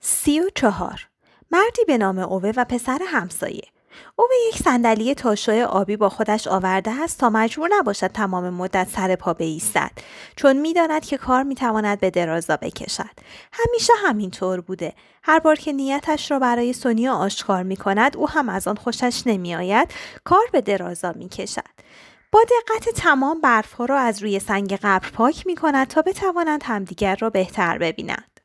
سی و چهار مردی به نام اوه و پسر همسایه او به یک صندلی تاشوی آبی با خودش آورده است تا مجبور نباشد تمام مدت سر پا بایستد چون میداند که کار میتواند به درازا بکشد همیشه همینطور بوده هر بار که نیتش را برای سونیا آشکار میکند او هم از آن خوشش نمیآید کار به درازا میکشد با دقت تمام برفها را از روی سنگ قبر پاک میکند تا بتوانند همدیگر را بهتر ببینند.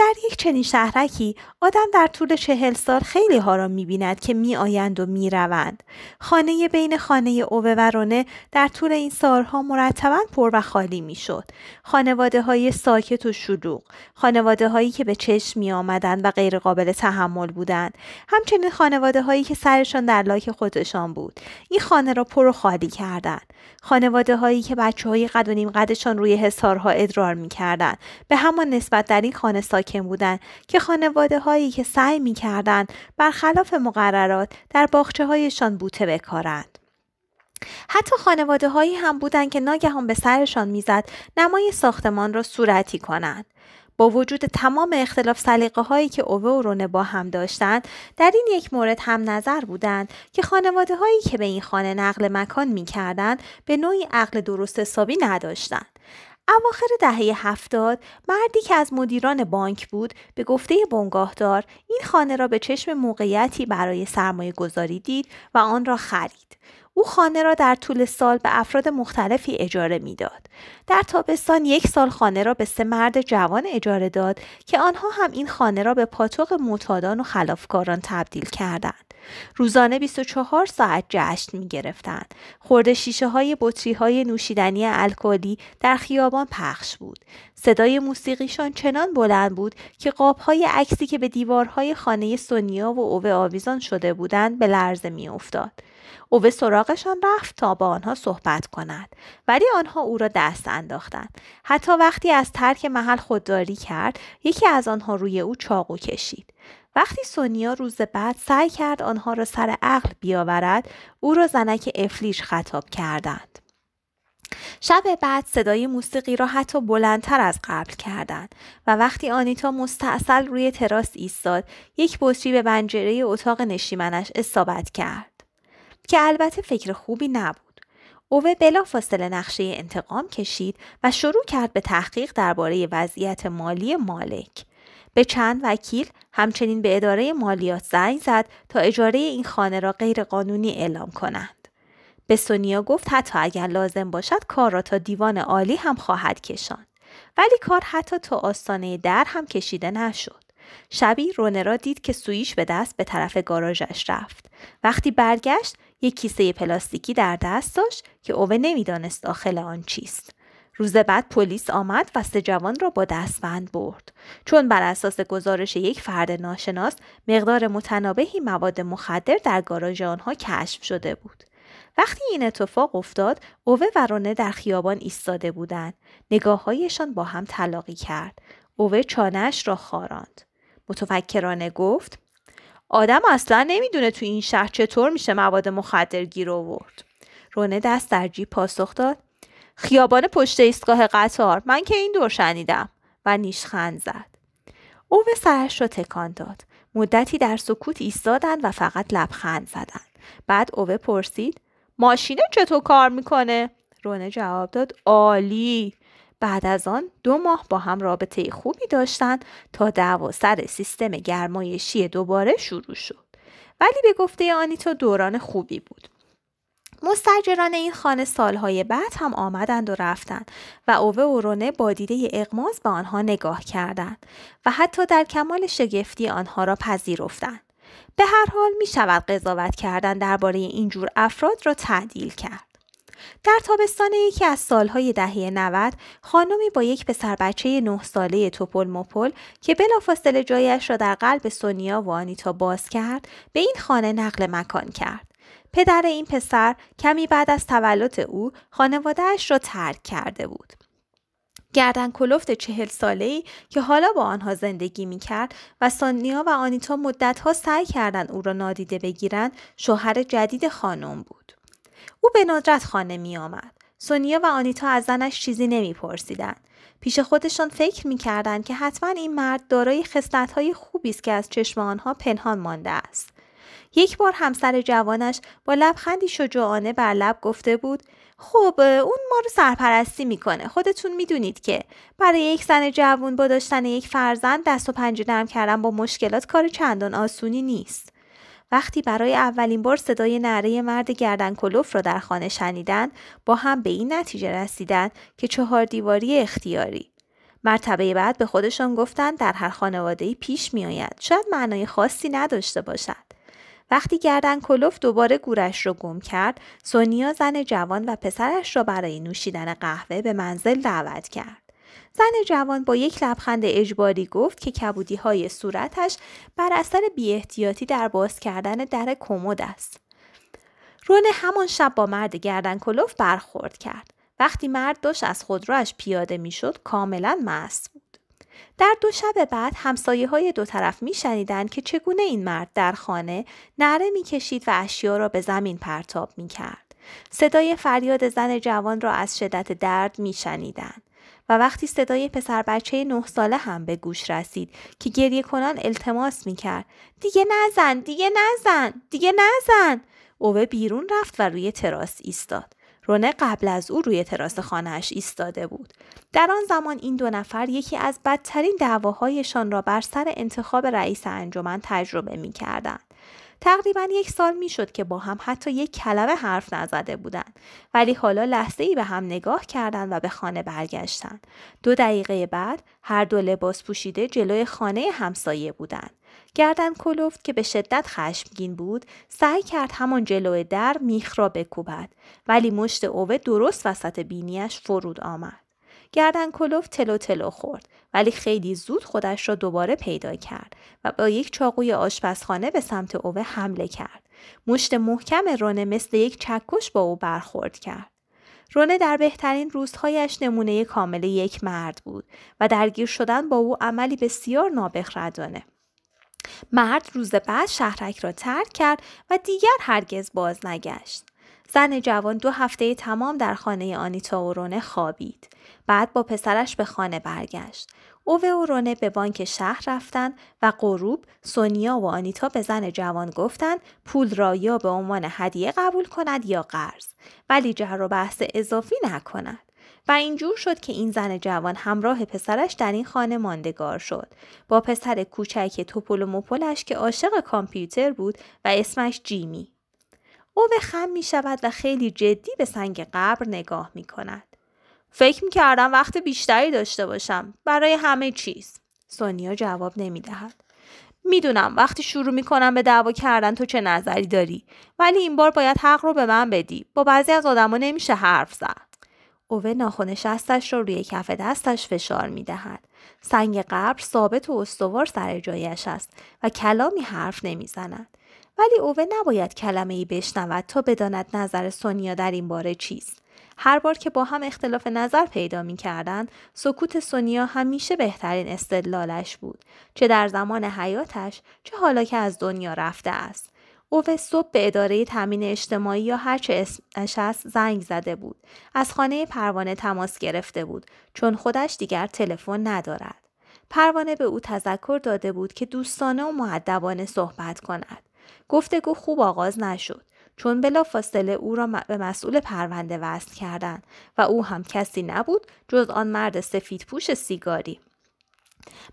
در یک چنین شهرکی آدم در طول چهل سال خیلی ها را می بیند که می آیند و می روند. خانه بین خانه اوه و رونه در طول این سالها مرتبا پر و خالی می شد. خانواده های ساکت و شلوغ، خانواده هایی که به چشم می آمدند و غیر قابل تحمل بودند. همچنین خانواده هایی که سرشان در لاک خودشان بود. این خانه را پر و خالی کردند. خانواده هایی که بچه های قد و قدشان روی حسارها ادرار می کردند. به همان نسبت در این خانه ساکت بودند که خانواده هایی که سعی می برخلاف مقررات در باخچه هایشان بوته بکارند. حتی خانواده هایی هم بودند که ناگهان به سرشان میزد نمای ساختمان را صورتی کنند. با وجود تمام اختلاف سلیقه هایی که اوه و رونه با هم داشتند در این یک مورد هم نظر بودند که خانواده هایی که به این خانه نقل مکان می به نوعی عقل درست حسابی نداشتند اواخر دهه هفتاد مردی که از مدیران بانک بود به گفته بنگاهدار این خانه را به چشم موقعیتی برای سرمایه گذاری دید و آن را خرید. او خانه را در طول سال به افراد مختلفی اجاره میداد. در تابستان یک سال خانه را به سه مرد جوان اجاره داد که آنها هم این خانه را به پاتوق معتادان و خلافکاران تبدیل کردند. روزانه 24 ساعت جشن می گرفتن. خورده شیشه های بطری های نوشیدنی الکلی در خیابان پخش بود. صدای موسیقیشان چنان بلند بود که قاب های عکسی که به دیوارهای خانه سونیا و اوه آویزان شده بودند به لرزه می افتاد. اوه سراغشان رفت تا با آنها صحبت کند ولی آنها او را دست انداختند حتی وقتی از ترک محل خودداری کرد یکی از آنها روی او چاقو کشید وقتی سونیا روز بعد سعی کرد آنها را سر عقل بیاورد او را زنک افلیش خطاب کردند شب بعد صدای موسیقی را حتی بلندتر از قبل کردند و وقتی آنیتا مستاصل روی تراس ایستاد یک بطری به بنجره اتاق نشیمنش اصابت کرد که البته فکر خوبی نبود اوه بلافاصله نقشه انتقام کشید و شروع کرد به تحقیق درباره وضعیت مالی مالک به چند وکیل همچنین به اداره مالیات زنگ زد تا اجاره این خانه را غیرقانونی اعلام کنند. به سونیا گفت حتی اگر لازم باشد کار را تا دیوان عالی هم خواهد کشاند. ولی کار حتی تا آستانه در هم کشیده نشد. شبی رونه را دید که سویش به دست به طرف گاراژش رفت. وقتی برگشت یک کیسه پلاستیکی در دست داشت که اوه نمیدانست داخل آن چیست. روز بعد پلیس آمد و سه جوان را با دستبند برد چون بر اساس گزارش یک فرد ناشناس مقدار متنابهی مواد مخدر در گاراژ آنها کشف شده بود وقتی این اتفاق افتاد اوه و رونه در خیابان ایستاده بودند نگاههایشان با هم تلاقی کرد اوه چانهاش را خاراند متفکرانه گفت آدم اصلا نمیدونه تو این شهر چطور میشه مواد مخدر گیر آورد رونه دست در جیب پاسخ داد خیابان پشت ایستگاه قطار من که این دور شنیدم و نیشخند زد او به سرش را تکان داد مدتی در سکوت ایستادند و فقط لبخند زدند بعد اوه پرسید ماشینه چطور کار میکنه رونه جواب داد عالی بعد از آن دو ماه با هم رابطه خوبی داشتند تا دعوا سر سیستم گرمایشی دوباره شروع شد ولی به گفته آنیتا دوران خوبی بود مستجران این خانه سالهای بعد هم آمدند و رفتند و اوه و رونه با دیده اقماز به آنها نگاه کردند و حتی در کمال شگفتی آنها را پذیرفتند. به هر حال می شود قضاوت کردن درباره این جور افراد را تعدیل کرد. در تابستان یکی از سالهای دهه 90 خانمی با یک پسر بچه نه ساله توپل مپل که بلافاصله جایش را در قلب سونیا و آنیتا باز کرد به این خانه نقل مکان کرد پدر این پسر کمی بعد از تولد او خانوادهش را ترک کرده بود. گردن کلفت چهل ساله ای که حالا با آنها زندگی میکرد و سانیا و آنیتا مدتها سعی کردند او را نادیده بگیرند شوهر جدید خانم بود. او به ندرت خانه می آمد. سونیا و آنیتا از زنش چیزی نمیپرسیدند. پیش خودشان فکر میکردند که حتما این مرد دارای خصلت‌های خوبی است که از چشم آنها پنهان مانده است. یک بار همسر جوانش با لبخندی شجاعانه بر لب گفته بود خب اون ما رو سرپرستی میکنه خودتون میدونید که برای یک زن جوان با داشتن یک فرزند دست و پنجه نرم کردن با مشکلات کار چندان آسونی نیست وقتی برای اولین بار صدای نره مرد گردن کلوف را در خانه شنیدن با هم به این نتیجه رسیدند که چهار دیواری اختیاری مرتبه بعد به خودشان گفتند در هر خانواده پیش میآید شاید معنای خاصی نداشته باشد وقتی گردن کلوف دوباره گورش رو گم کرد، سونیا زن جوان و پسرش را برای نوشیدن قهوه به منزل دعوت کرد. زن جوان با یک لبخند اجباری گفت که کبودی های صورتش بر اثر بیاحتیاطی در باز کردن در کمد است. رون همان شب با مرد گردن کلوف برخورد کرد. وقتی مرد داشت از خودروش پیاده میشد کاملا مست بود. در دو شب بعد همسایه های دو طرف می که چگونه این مرد در خانه نره می کشید و اشیا را به زمین پرتاب می کرد. صدای فریاد زن جوان را از شدت درد می شنیدن. و وقتی صدای پسر بچه نه ساله هم به گوش رسید که گریه کنان التماس می کرد. دیگه نزن، دیگه نزن، دیگه نزن. اوه بیرون رفت و روی تراس ایستاد. رونه قبل از او روی تراس خانهاش ایستاده بود. در آن زمان این دو نفر یکی از بدترین دعواهایشان را بر سر انتخاب رئیس انجمن تجربه می تقریبا یک سال میشد که با هم حتی یک کلمه حرف نزده بودند ولی حالا لحظه ای به هم نگاه کردند و به خانه برگشتند دو دقیقه بعد هر دو لباس پوشیده جلوی خانه همسایه بودند گردن کلفت که به شدت خشمگین بود سعی کرد همان جلو در میخ را بکوبد ولی مشت اوه درست وسط بینیش فرود آمد گردن کلفت تلو تلو خورد ولی خیلی زود خودش را دوباره پیدا کرد و با یک چاقوی آشپزخانه به سمت اوه حمله کرد مشت محکم رونه مثل یک چکش با او برخورد کرد رونه در بهترین روزهایش نمونه کامل یک مرد بود و درگیر شدن با او عملی بسیار نابخردانه مرد روز بعد شهرک را ترک کرد و دیگر هرگز باز نگشت. زن جوان دو هفته تمام در خانه آنیتا اورونه خوابید. بعد با پسرش به خانه برگشت. او و اورونه به بانک شهر رفتند و غروب سونیا و آنیتا به زن جوان گفتند پول را یا به عنوان هدیه قبول کند یا قرض ولی جر و بحث اضافی نکند و اینجور شد که این زن جوان همراه پسرش در این خانه ماندگار شد با پسر کوچک توپل و مپلش که عاشق کامپیوتر بود و اسمش جیمی او به خم می شود و خیلی جدی به سنگ قبر نگاه می کند. فکر می کردم وقت بیشتری داشته باشم برای همه چیز. سونیا جواب نمی دهد. میدونم وقتی شروع میکنم به دعوا کردن تو چه نظری داری ولی این بار باید حق رو به من بدی با بعضی از آدما نمیشه حرف زد اوه نشستش را رو روی کف دستش فشار می دهد. سنگ قبر ثابت و استوار سر جایش است و کلامی حرف نمی زند. ولی اوه نباید کلمه ای بشنود تا بداند نظر سونیا در این باره چیست. هر بار که با هم اختلاف نظر پیدا می کردن، سکوت سونیا همیشه بهترین استدلالش بود. چه در زمان حیاتش، چه حالا که از دنیا رفته است. به صبح به اداره تامین اجتماعی یا هر چه اسمش است زنگ زده بود. از خانه پروانه تماس گرفته بود چون خودش دیگر تلفن ندارد. پروانه به او تذکر داده بود که دوستانه و معدبانه صحبت کند. گفتگو خوب آغاز نشد چون بلافاصله او را به مسئول پرونده وصل کردند و او هم کسی نبود جز آن مرد سفید پوش سیگاری.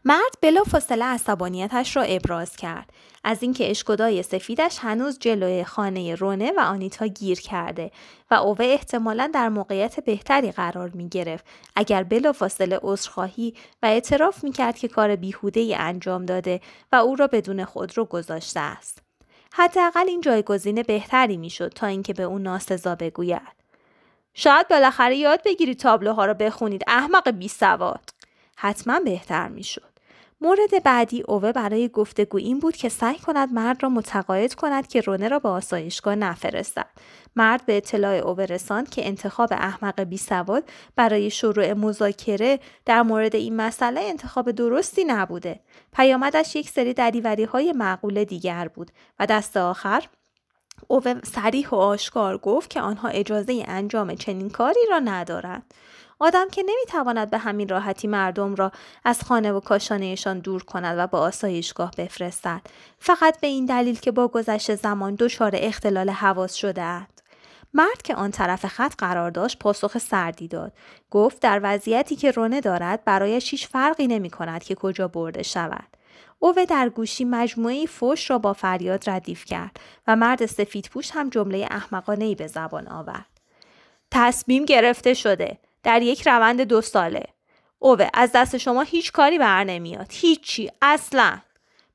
مرد بلافاصله عصبانیتش را ابراز کرد از اینکه اشکدای سفیدش هنوز جلوی خانه رونه و آنیتا گیر کرده و اوه احتمالا در موقعیت بهتری قرار می گرفت اگر بلافاصله عذرخواهی و اعتراف می کرد که کار بیهوده ای انجام داده و او را بدون خود خودرو گذاشته است حداقل این جایگزین بهتری میشد تا اینکه به او ناسزا بگوید شاید بالاخره یاد بگیرید تابلوها را بخونید احمق سواد. حتما بهتر میشد. مورد بعدی اوه برای گفتگو این بود که سعی کند مرد را متقاعد کند که رونه را به آسایشگاه نفرستد مرد به اطلاع اوه رساند که انتخاب احمق بیسواد برای شروع مذاکره در مورد این مسئله انتخاب درستی نبوده پیامدش یک سری دریوری های معقول دیگر بود و دست آخر اوه سریح و آشکار گفت که آنها اجازه انجام چنین کاری را ندارند آدم که نمیتواند به همین راحتی مردم را از خانه و کاشانهشان دور کند و با آسایشگاه بفرستد فقط به این دلیل که با گذشت زمان دچار اختلال حواس است. مرد که آن طرف خط قرار داشت پاسخ سردی داد گفت در وضعیتی که رونه دارد برایش هیچ فرقی نمی کند که کجا برده شود اوه در گوشی مجموعه فوش را با فریاد ردیف کرد و مرد سفید پوش هم جمله احمقانه ای به زبان آورد. تصمیم گرفته شده. در یک روند دو ساله اوه از دست شما هیچ کاری بر نمیاد هیچی اصلا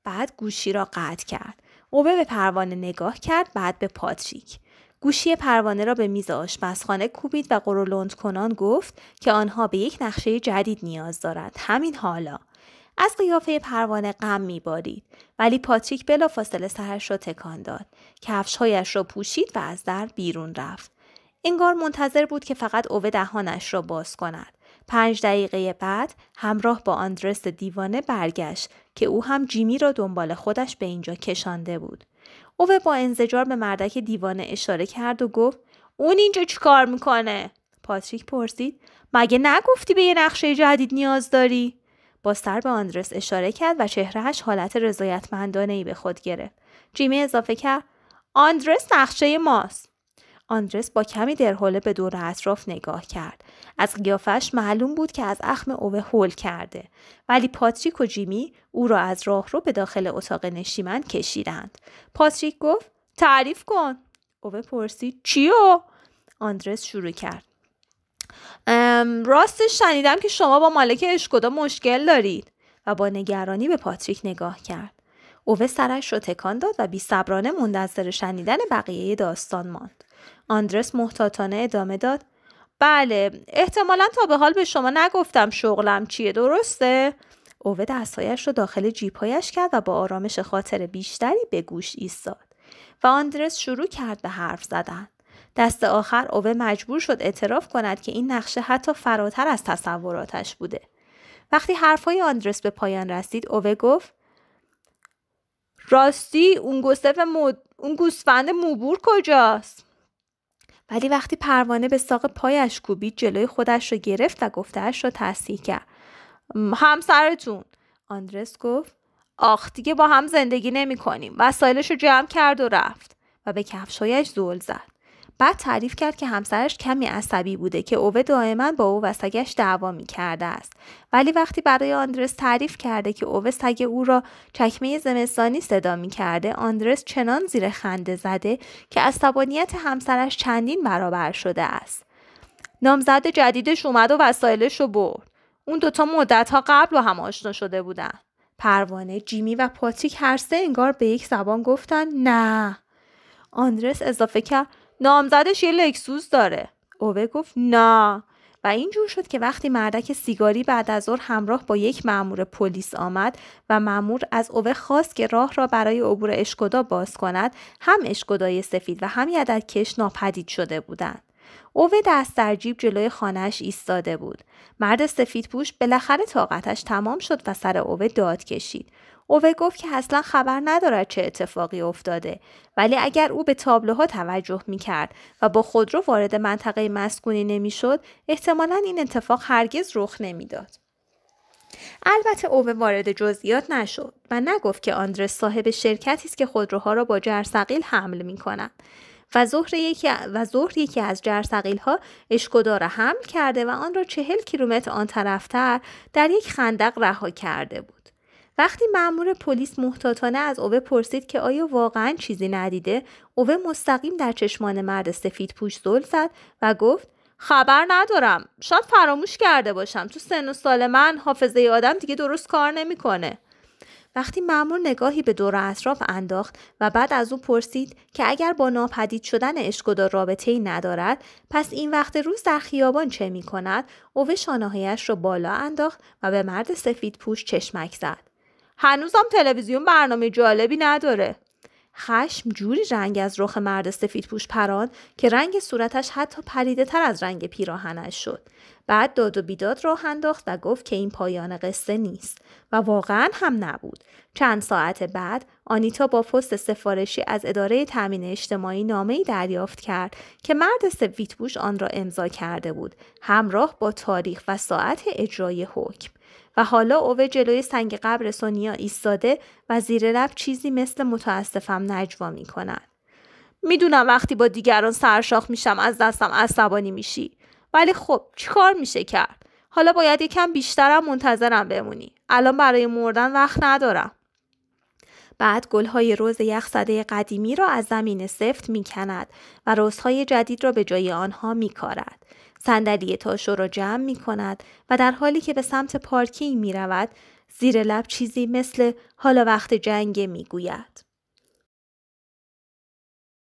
بعد گوشی را قطع کرد اوه به پروانه نگاه کرد بعد به پاتریک گوشی پروانه را به میز آشپزخانه کوبید و قرولند کنان گفت که آنها به یک نقشه جدید نیاز دارند همین حالا از قیافه پروانه غم میبارید ولی پاتریک بلافاصله سرش را تکان داد کفشهایش را پوشید و از در بیرون رفت انگار منتظر بود که فقط اوه دهانش را باز کند. پنج دقیقه بعد همراه با آندرس دیوانه برگشت که او هم جیمی را دنبال خودش به اینجا کشانده بود. اوه با انزجار به مردک دیوانه اشاره کرد و گفت اون اینجا چیکار میکنه؟ پاتریک پرسید مگه نگفتی به یه نقشه جدید نیاز داری؟ با سر به آندرس اشاره کرد و چهرهش حالت رضایتمندانه ای به خود گرفت. جیمی اضافه کرد آندرس نقشه ماست. آندرس با کمی درحاله به دور اطراف نگاه کرد. از قیافش معلوم بود که از اخم اوه هول کرده. ولی پاتریک و جیمی او را از راه رو به داخل اتاق نشیمن کشیدند. پاتریک گفت تعریف کن. اوه پرسید چیو؟ آندرس شروع کرد. راستش شنیدم که شما با مالک اشکودا مشکل دارید و با نگرانی به پاتریک نگاه کرد. اوه سرش رو تکان داد و بیصبرانه منتظر شنیدن بقیه داستان ماند. آندرس محتاطانه ادامه داد بله احتمالا تا به حال به شما نگفتم شغلم چیه درسته اوه دستهایش رو داخل جیپایش کرد و با آرامش خاطر بیشتری به گوش ایستاد و آندرس شروع کرد به حرف زدن دست آخر اوه مجبور شد اعتراف کند که این نقشه حتی فراتر از تصوراتش بوده وقتی حرفهای آندرس به پایان رسید اوه گفت راستی اون گوسفند اون گوسفند موبور کجاست ولی وقتی پروانه به ساق پایش کوبید جلوی خودش رو گرفت و گفتهاش را تصحیح کرد همسرتون آندرس گفت آخ دیگه با هم زندگی نمی کنیم وسایلش رو جمع کرد و رفت و به کفشهایش زول زد بعد تعریف کرد که همسرش کمی عصبی بوده که اوه دائما با او و سگش دعوا می کرده است ولی وقتی برای آندرس تعریف کرده که اوه سگ او را چکمه زمستانی صدا می کرده آندرس چنان زیر خنده زده که عصبانیت همسرش چندین برابر شده است نامزد جدیدش اومد و وسایلش رو برد اون دوتا مدت ها قبل و هم آشنا شده بودن پروانه جیمی و پاتیک هر سه انگار به یک زبان گفتن نه آندرس اضافه کرد نامزدش یه لکسوس داره اوه گفت نه و اینجور شد که وقتی مردک سیگاری بعد از ظهر همراه با یک مامور پلیس آمد و مامور از اوه خواست که راه را برای عبور اشکدا باز کند هم اشکودای سفید و هم کش ناپدید شده بودند اوه دست در جیب جلوی خانهش ایستاده بود مرد سفید پوش بالاخره طاقتش تمام شد و سر اوه داد کشید اوه گفت که اصلا خبر ندارد چه اتفاقی افتاده ولی اگر او به تابلوها توجه می کرد و با خودرو وارد منطقه مسکونی شد احتمالا این اتفاق هرگز رخ نمیداد. البته اوه وارد جزئیات نشد و نگفت که آندرس صاحب شرکتی است که خودروها را با جرثقیل حمل می کند. و ظهر یکی و ظهر یکی از جرثقیل ها اشکودا را حمل کرده و آن را چهل کیلومتر آن طرفتر در یک خندق رها کرده بود. وقتی مأمور پلیس محتاطانه از اوه پرسید که آیا واقعا چیزی ندیده اوه مستقیم در چشمان مرد سفید پوش زل زد و گفت خبر ندارم شاید فراموش کرده باشم تو سن و سال من حافظه آدم دیگه درست کار نمیکنه وقتی مأمور نگاهی به دور اطراف انداخت و بعد از او پرسید که اگر با ناپدید شدن اشکودار رابطه ای ندارد پس این وقت روز در خیابان چه می کند اوه شانههایش را بالا انداخت و به مرد سفید پوش چشمک زد هنوزم تلویزیون برنامه جالبی نداره خشم جوری رنگ از رخ مرد سفید پوش پران که رنگ صورتش حتی پریده تر از رنگ پیراهنش شد. بعد داد و بیداد راه انداخت و گفت که این پایان قصه نیست و واقعا هم نبود. چند ساعت بعد آنیتا با پست سفارشی از اداره تامین اجتماعی ای دریافت کرد که مرد پوش آن را امضا کرده بود همراه با تاریخ و ساعت اجرای حکم. و حالا اوه جلوی سنگ قبر سونیا ایستاده و زیر لب چیزی مثل متاسفم نجوا می کند. میدونم وقتی با دیگران سرشاخ میشم از دستم عصبانی میشی ولی خب چیکار میشه کرد حالا باید یکم بیشترم منتظرم بمونی الان برای مردن وقت ندارم بعد گلهای روز یخزده قدیمی را از زمین سفت می و روزهای جدید را به جای آنها میکارد. صندلی تاشو را جمع می کند و در حالی که به سمت پارکینگ می رود زیر لب چیزی مثل حالا وقت جنگ می گوید.